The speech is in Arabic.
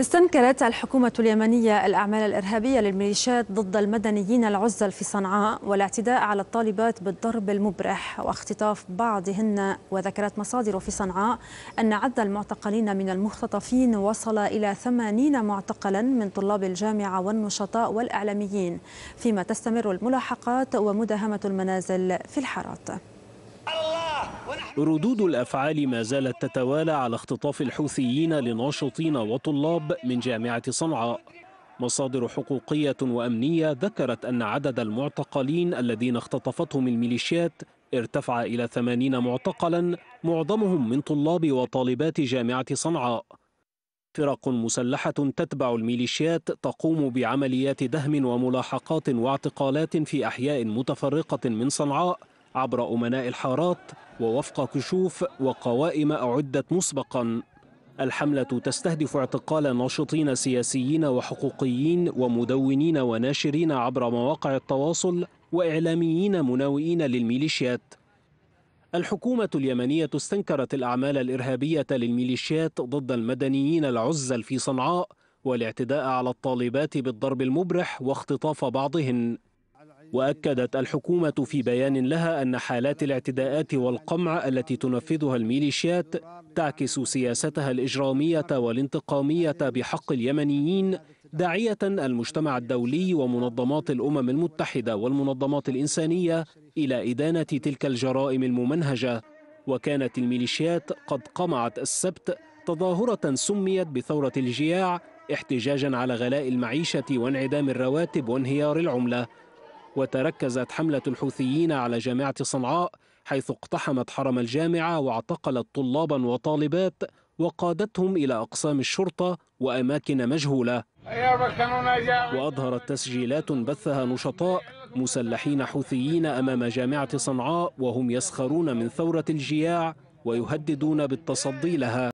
استنكرت الحكومة اليمنية الأعمال الإرهابية للميليشيات ضد المدنيين العزل في صنعاء والاعتداء على الطالبات بالضرب المبرح واختطاف بعضهن وذكرت مصادر في صنعاء أن عدد المعتقلين من المختطفين وصل إلى 80 معتقلا من طلاب الجامعة والنشطاء والإعلاميين فيما تستمر الملاحقات ومداهمة المنازل في الحارات ردود الأفعال ما زالت تتوالى على اختطاف الحوثيين لناشطين وطلاب من جامعة صنعاء مصادر حقوقية وأمنية ذكرت أن عدد المعتقلين الذين اختطفتهم الميليشيات ارتفع إلى 80 معتقلا معظمهم من طلاب وطالبات جامعة صنعاء فرق مسلحة تتبع الميليشيات تقوم بعمليات دهم وملاحقات واعتقالات في أحياء متفرقة من صنعاء عبر أمناء الحارات ووفق كشوف وقوائم أعدت مسبقا الحملة تستهدف اعتقال ناشطين سياسيين وحقوقيين ومدونين وناشرين عبر مواقع التواصل وإعلاميين مناوئين للميليشيات الحكومة اليمنية استنكرت الأعمال الإرهابية للميليشيات ضد المدنيين العزل في صنعاء والاعتداء على الطالبات بالضرب المبرح واختطاف بعضهن وأكدت الحكومة في بيان لها أن حالات الاعتداءات والقمع التي تنفذها الميليشيات تعكس سياستها الإجرامية والانتقامية بحق اليمنيين داعية المجتمع الدولي ومنظمات الأمم المتحدة والمنظمات الإنسانية إلى إدانة تلك الجرائم الممنهجة وكانت الميليشيات قد قمعت السبت تظاهرة سميت بثورة الجياع احتجاجا على غلاء المعيشة وانعدام الرواتب وانهيار العملة وتركزت حملة الحوثيين على جامعة صنعاء حيث اقتحمت حرم الجامعة واعتقلت طلابا وطالبات وقادتهم إلى أقسام الشرطة وأماكن مجهولة وأظهرت تسجيلات بثها نشطاء مسلحين حوثيين أمام جامعة صنعاء وهم يسخرون من ثورة الجياع ويهددون بالتصدي لها